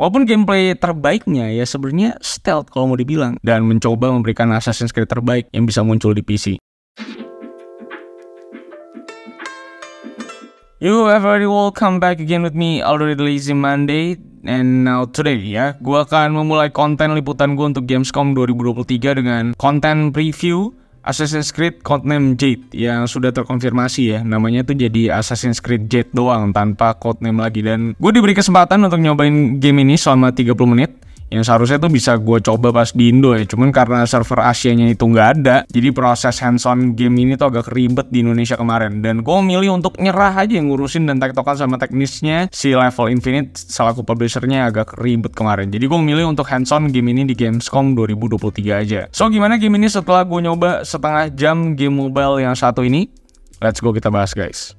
Walaupun gameplay terbaiknya ya sebenarnya stealth kalau mau dibilang dan mencoba memberikan Assassin's Creed terbaik yang bisa muncul di PC. You have already welcome back again with me already the lazy Monday and now today ya Gue akan memulai konten liputan gue untuk Gamescom 2023 dengan konten preview Assassin's Creed Codename Jade yang sudah terkonfirmasi ya namanya tuh jadi Assassin's Creed Jade doang tanpa codename lagi dan gue diberi kesempatan untuk nyobain game ini selama 30 menit yang seharusnya tuh bisa gue coba pas di Indo ya cuman karena server Asia-nya itu nggak ada jadi proses hands-on game ini tuh agak ribet di Indonesia kemarin dan gue milih untuk nyerah aja yang ngurusin dan tektokan sama teknisnya si level Infinite selaku publishernya agak ribet kemarin jadi gue milih untuk hands-on game ini di Gamescom 2023 aja so gimana game ini setelah gue nyoba setengah jam game mobile yang satu ini let's go kita bahas guys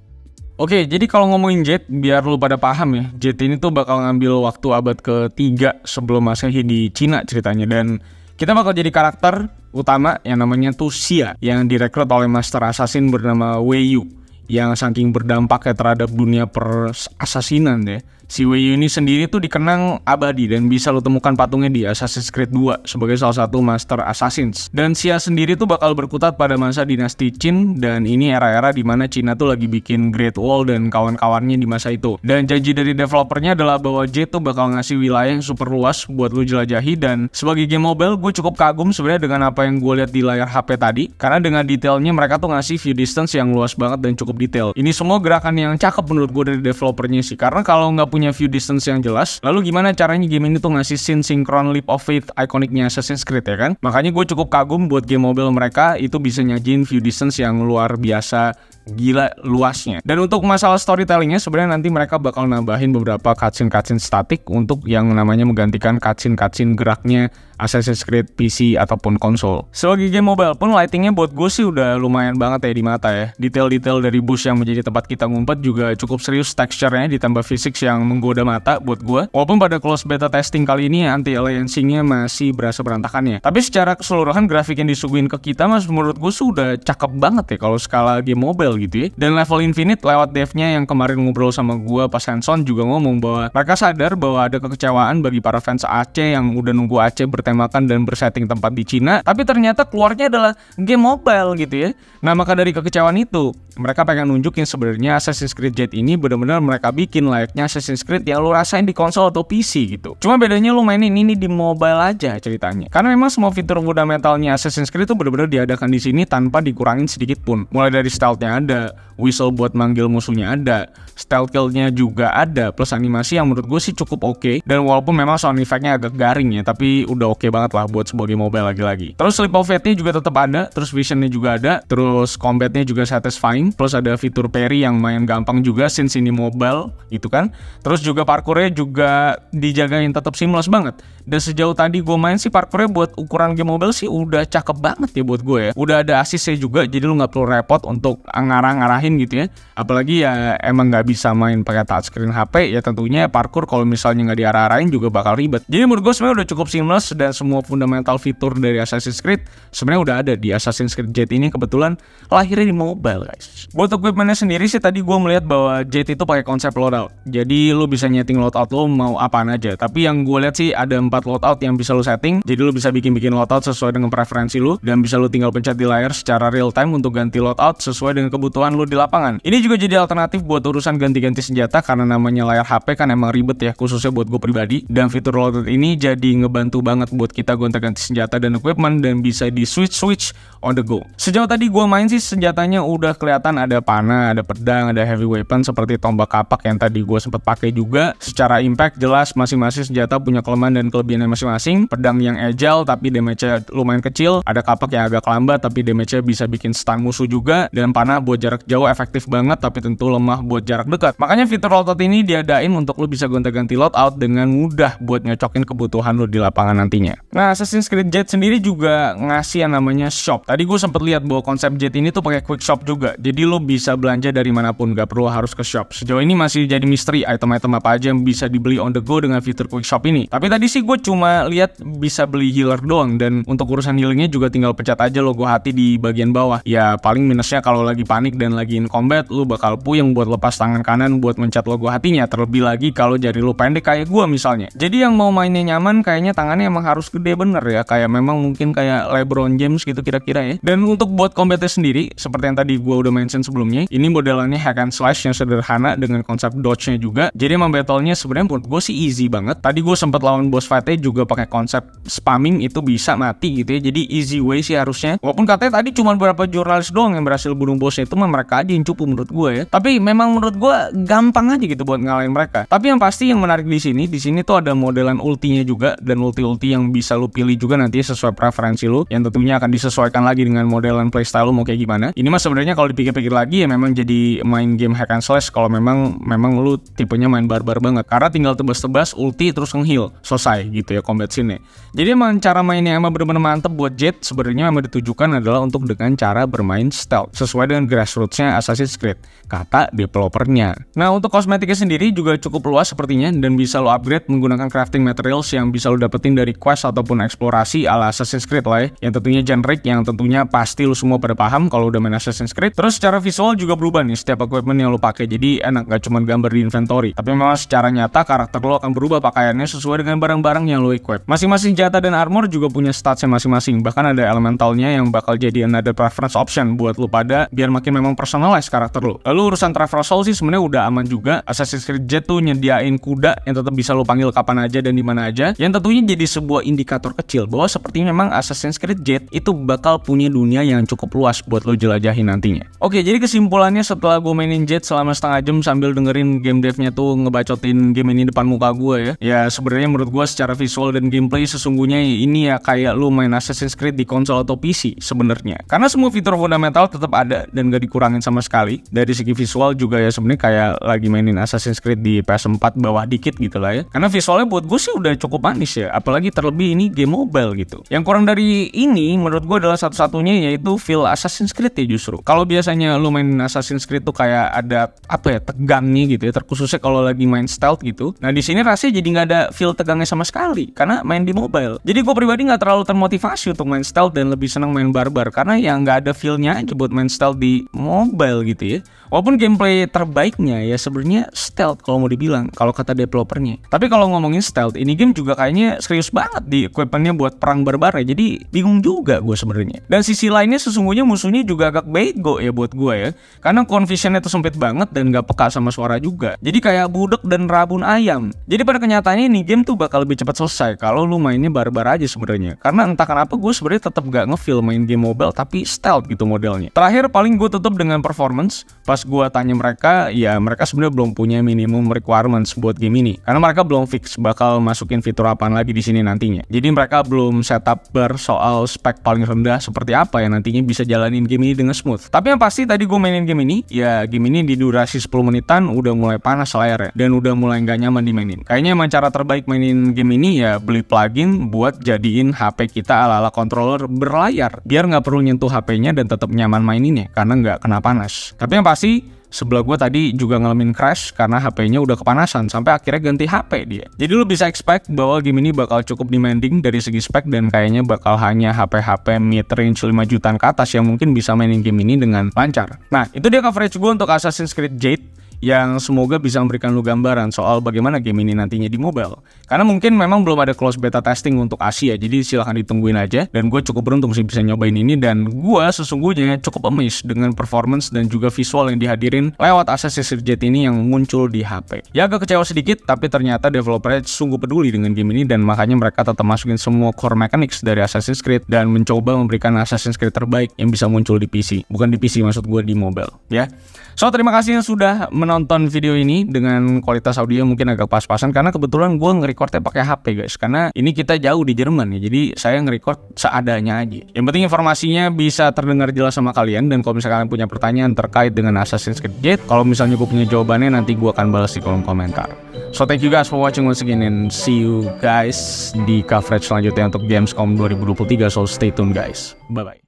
Oke, jadi kalau ngomongin Jet, biar lu pada paham ya, Jet ini tuh bakal ngambil waktu abad ketiga sebelum masehi di Cina ceritanya. Dan kita bakal jadi karakter utama yang namanya tuh yang direkrut oleh Master Assassin bernama Wei Yu, yang saking berdampaknya terhadap dunia per deh. Ya Si Wei ini sendiri tuh dikenang abadi dan bisa lo temukan patungnya di Assassin's Creed 2 sebagai salah satu master assassins. Dan Xia sendiri tuh bakal berkutat pada masa dinasti Qin dan ini era-era dimana Cina tuh lagi bikin Great Wall dan kawan-kawannya di masa itu. Dan janji dari developernya adalah bahwa J tuh bakal ngasih wilayah yang super luas buat lo jelajahi dan sebagai game mobile gue cukup kagum sebenarnya dengan apa yang gue lihat di layar HP tadi karena dengan detailnya mereka tuh ngasih view distance yang luas banget dan cukup detail. Ini semua gerakan yang cakep menurut gue dari developernya sih karena kalau nggak punya punya view distance yang jelas. Lalu gimana caranya game ini tuh ngasih scene sinkron leap of faith ikoniknya Assassin's Creed ya kan? Makanya gue cukup kagum buat game mobile mereka itu bisa nyajin view distance yang luar biasa gila luasnya. Dan untuk masalah storytellingnya sebenarnya nanti mereka bakal nambahin beberapa cutscene-cutscene statik untuk yang namanya menggantikan cutscene-cutscene geraknya Assassin's Creed PC ataupun konsol. Sebagai game mobile pun lightingnya buat gue sih udah lumayan banget ya di mata ya. Detail-detail dari bus yang menjadi tempat kita ngumpet juga cukup serius teksturnya ditambah fisik yang menggoda mata buat gue. Walaupun pada close beta testing kali ini ya, anti-aliasingnya masih berasa berantakan ya. Tapi secara keseluruhan grafik yang disuguhin ke kita mas menurut gue sudah cakep banget ya kalau skala game mobile gitu ya. Dan level infinite lewat devnya yang kemarin ngobrol sama gue pas Hanson juga ngomong bahwa mereka sadar bahwa ada kekecewaan bagi para fans Aceh yang udah nunggu Aceh bertemakan dan bersetting tempat di Cina, tapi ternyata keluarnya adalah game mobile gitu ya. Nah maka dari kekecewaan itu, mereka pengen nunjukin sebenarnya Assassin's Creed Jade ini benar-benar mereka bikin layaknya Assassin's Creed yang lo rasain di konsol atau PC gitu. Cuma bedanya lo mainin ini di mobile aja ceritanya. Karena memang semua fitur fundamentalnya Assassin's Creed itu benar-benar diadakan di sini tanpa dikurangin sedikit pun. Mulai dari stealthnya ada, whistle buat manggil musuhnya ada, stealth killnya juga ada, plus animasi yang menurut gue sih cukup oke. Okay. Dan walaupun memang sound effectnya agak garing ya, tapi udah oke okay banget lah buat sebagai mobile lagi-lagi. Terus sleep of Fate-nya juga tetap ada, terus visionnya juga ada, terus combatnya juga satisfying, plus ada fitur parry yang main gampang juga since ini mobile gitu kan. Terus juga parkournya juga dijagain tetap seamless banget. Dan sejauh tadi gue main sih parkournya buat ukuran game mobile sih udah cakep banget ya buat gue ya. Udah ada assistnya juga, jadi lu nggak perlu repot untuk ang ngarah-ngarahin gitu ya apalagi ya emang nggak bisa main pakai touchscreen HP ya tentunya parkour kalau misalnya nggak diarah-arahin juga bakal ribet jadi menurut gue sebenarnya udah cukup seamless dan semua fundamental fitur dari Assassin's Creed sebenarnya udah ada di Assassin's Creed jet ini kebetulan lahirnya di mobile guys buat equipmentnya sendiri sih tadi gue melihat bahwa jet itu pakai konsep loadout jadi lo bisa nyeting loadout lo mau apaan aja tapi yang gue lihat sih ada empat loadout yang bisa lo setting jadi lo bisa bikin-bikin loadout sesuai dengan preferensi lo dan bisa lo tinggal pencet di layar secara real time untuk ganti loadout sesuai dengan kebutuhan lo di lapangan. Ini juga jadi alternatif buat urusan ganti-ganti senjata karena namanya layar HP kan emang ribet ya khususnya buat gue pribadi dan fitur loadout ini jadi ngebantu banget buat kita gonta-ganti senjata dan equipment dan bisa di switch-switch on the go. Sejauh tadi gue main sih senjatanya udah kelihatan ada panah, ada pedang, ada heavy weapon seperti tombak kapak yang tadi gue sempet pakai juga. Secara impact jelas masing-masing senjata punya kelemahan dan kelebihan masing-masing. Pedang yang agile tapi damage-nya lumayan kecil, ada kapak yang agak lambat tapi damage-nya bisa bikin stun musuh juga dan panah buat jarak jauh efektif banget tapi tentu lemah buat jarak dekat. Makanya fitur loadout ini diadain untuk lo bisa gonta-ganti loadout dengan mudah buat nyocokin kebutuhan lo di lapangan nantinya. Nah, Assassin's Creed Jet sendiri juga ngasih yang namanya shop. Tadi gue sempet lihat bahwa konsep Jet ini tuh pakai quick shop juga. Jadi lo bisa belanja dari manapun, gak perlu harus ke shop. Sejauh ini masih jadi misteri item-item apa aja yang bisa dibeli on the go dengan fitur quick shop ini. Tapi tadi sih gue cuma lihat bisa beli healer doang dan untuk urusan healingnya juga tinggal pecat aja logo hati di bagian bawah. Ya paling minusnya kalau lagi panik panik dan lagi in combat, lu bakal puyeng buat lepas tangan kanan buat mencet logo hatinya, terlebih lagi kalau jari lu pendek kayak gua misalnya. Jadi yang mau mainnya nyaman kayaknya tangannya emang harus gede bener ya, kayak memang mungkin kayak LeBron James gitu kira-kira ya. Dan untuk buat combatnya sendiri, seperti yang tadi gua udah mention sebelumnya, ini modelannya hack and slash yang sederhana dengan konsep dodge-nya juga. Jadi emang battle-nya sebenarnya menurut gue sih easy banget. Tadi gue sempat lawan boss fight-nya juga pakai konsep spamming itu bisa mati gitu ya. Jadi easy way sih harusnya. Walaupun katanya tadi cuma beberapa jurnalis doang yang berhasil bunuh boss bosnya itu mah mereka aja yang cupu menurut gue ya tapi memang menurut gue gampang aja gitu buat ngalahin mereka tapi yang pasti yang menarik di sini di sini tuh ada modelan ultinya juga dan ulti-ulti yang bisa lu pilih juga nanti sesuai preferensi lu yang tentunya akan disesuaikan lagi dengan modelan playstyle lu mau kayak gimana ini mah sebenarnya kalau dipikir-pikir lagi ya memang jadi main game hack and slash kalau memang memang lu tipenya main barbar banget karena tinggal tebas-tebas ulti terus ngeheal selesai gitu ya combat scene jadi emang cara mainnya emang bener-bener mantep buat Jet sebenarnya emang ditujukan adalah untuk dengan cara bermain stealth sesuai dengan grassrootsnya Assassin's Creed, kata developernya. Nah untuk kosmetiknya sendiri juga cukup luas sepertinya dan bisa lo upgrade menggunakan crafting materials yang bisa lo dapetin dari quest ataupun eksplorasi ala Assassin's Creed lah ya, yang tentunya generic yang tentunya pasti lo semua pada paham kalau udah main Assassin's Creed. Terus secara visual juga berubah nih setiap equipment yang lo pakai, jadi enak gak cuma gambar di inventory, tapi memang secara nyata karakter lo akan berubah pakaiannya sesuai dengan barang-barang yang lo equip. Masing-masing jatah dan armor juga punya statsnya masing-masing, bahkan ada elementalnya yang bakal jadi another preference option buat lo pada biar semakin memang personalize karakter lo. Lalu urusan traversal sih sebenarnya udah aman juga. Assassin's Creed Jet tuh nyediain kuda yang tetap bisa lo panggil kapan aja dan di mana aja. Yang tentunya jadi sebuah indikator kecil bahwa seperti memang Assassin's Creed Jet itu bakal punya dunia yang cukup luas buat lo jelajahi nantinya. Oke, jadi kesimpulannya setelah gue mainin Jet selama setengah jam sambil dengerin game devnya tuh ngebacotin game ini depan muka gue ya. Ya sebenarnya menurut gue secara visual dan gameplay sesungguhnya ini ya kayak lo main Assassin's Creed di konsol atau PC sebenarnya. Karena semua fitur fundamental tetap ada dan nggak dikurangin sama sekali. Dari segi visual juga ya sebenarnya kayak lagi mainin Assassin's Creed di PS4 bawah dikit gitu lah ya. Karena visualnya buat gue sih udah cukup manis ya, apalagi terlebih ini game mobile gitu. Yang kurang dari ini menurut gue adalah satu-satunya yaitu feel Assassin's Creed ya justru. Kalau biasanya lu main Assassin's Creed tuh kayak ada apa ya tegangnya gitu ya, terkhususnya kalau lagi main stealth gitu. Nah di sini rasanya jadi nggak ada feel tegangnya sama sekali karena main di mobile. Jadi gue pribadi nggak terlalu termotivasi untuk main stealth dan lebih senang main barbar karena yang nggak ada feelnya aja buat main stealth di mobile gitu ya Walaupun gameplay terbaiknya ya sebenarnya stealth kalau mau dibilang kalau kata developernya. Tapi kalau ngomongin stealth, ini game juga kayaknya serius banget di equipmentnya buat perang barbar ya. Jadi bingung juga gue sebenarnya. Dan sisi lainnya sesungguhnya musuhnya juga agak bego ya buat gue ya. Karena confusionnya tuh sempit banget dan gak peka sama suara juga. Jadi kayak budek dan rabun ayam. Jadi pada kenyataannya ini game tuh bakal lebih cepat selesai kalau lu mainnya barbar aja sebenarnya. Karena entah kenapa gue sebenarnya tetap gak ngefeel main game mobile tapi stealth gitu modelnya. Terakhir paling gue tutup dengan performance. Pas pas gue tanya mereka ya mereka sebenarnya belum punya minimum requirements buat game ini karena mereka belum fix bakal masukin fitur apaan lagi di sini nantinya jadi mereka belum setup bar soal spek paling rendah seperti apa yang nantinya bisa jalanin game ini dengan smooth tapi yang pasti tadi gue mainin game ini ya game ini di durasi 10 menitan udah mulai panas layarnya dan udah mulai nggak nyaman dimainin kayaknya emang cara terbaik mainin game ini ya beli plugin buat jadiin HP kita ala-ala controller berlayar biar nggak perlu nyentuh HP-nya dan tetap nyaman maininnya karena nggak kena panas tapi yang pasti sebelah gue tadi juga ngalamin crash karena HP-nya udah kepanasan sampai akhirnya ganti HP dia. Jadi lu bisa expect bahwa game ini bakal cukup demanding dari segi spek dan kayaknya bakal hanya HP-HP mid range 5 jutaan ke atas yang mungkin bisa mainin game ini dengan lancar. Nah, itu dia coverage gue untuk Assassin's Creed Jade yang semoga bisa memberikan lu gambaran soal bagaimana game ini nantinya di mobile. Karena mungkin memang belum ada close beta testing untuk Asia, ya, jadi silahkan ditungguin aja. Dan gue cukup beruntung sih bisa nyobain ini dan gue sesungguhnya cukup amazed dengan performance dan juga visual yang dihadirin lewat Assassin's Creed ini yang muncul di HP. Ya agak kecewa sedikit, tapi ternyata developernya sungguh peduli dengan game ini dan makanya mereka tetap masukin semua core mechanics dari Assassin's Creed dan mencoba memberikan Assassin's Creed terbaik yang bisa muncul di PC. Bukan di PC maksud gue di mobile, ya. So terima kasih yang sudah menonton menonton video ini dengan kualitas audio mungkin agak pas-pasan karena kebetulan gue ngerekordnya pakai HP guys karena ini kita jauh di Jerman ya jadi saya ngerekord seadanya aja yang penting informasinya bisa terdengar jelas sama kalian dan kalau misalnya kalian punya pertanyaan terkait dengan Assassin's Creed Jade kalau misalnya gue punya jawabannya nanti gue akan balas di kolom komentar so thank you guys for watching once again and see you guys di coverage selanjutnya untuk Gamescom 2023 so stay tuned guys bye bye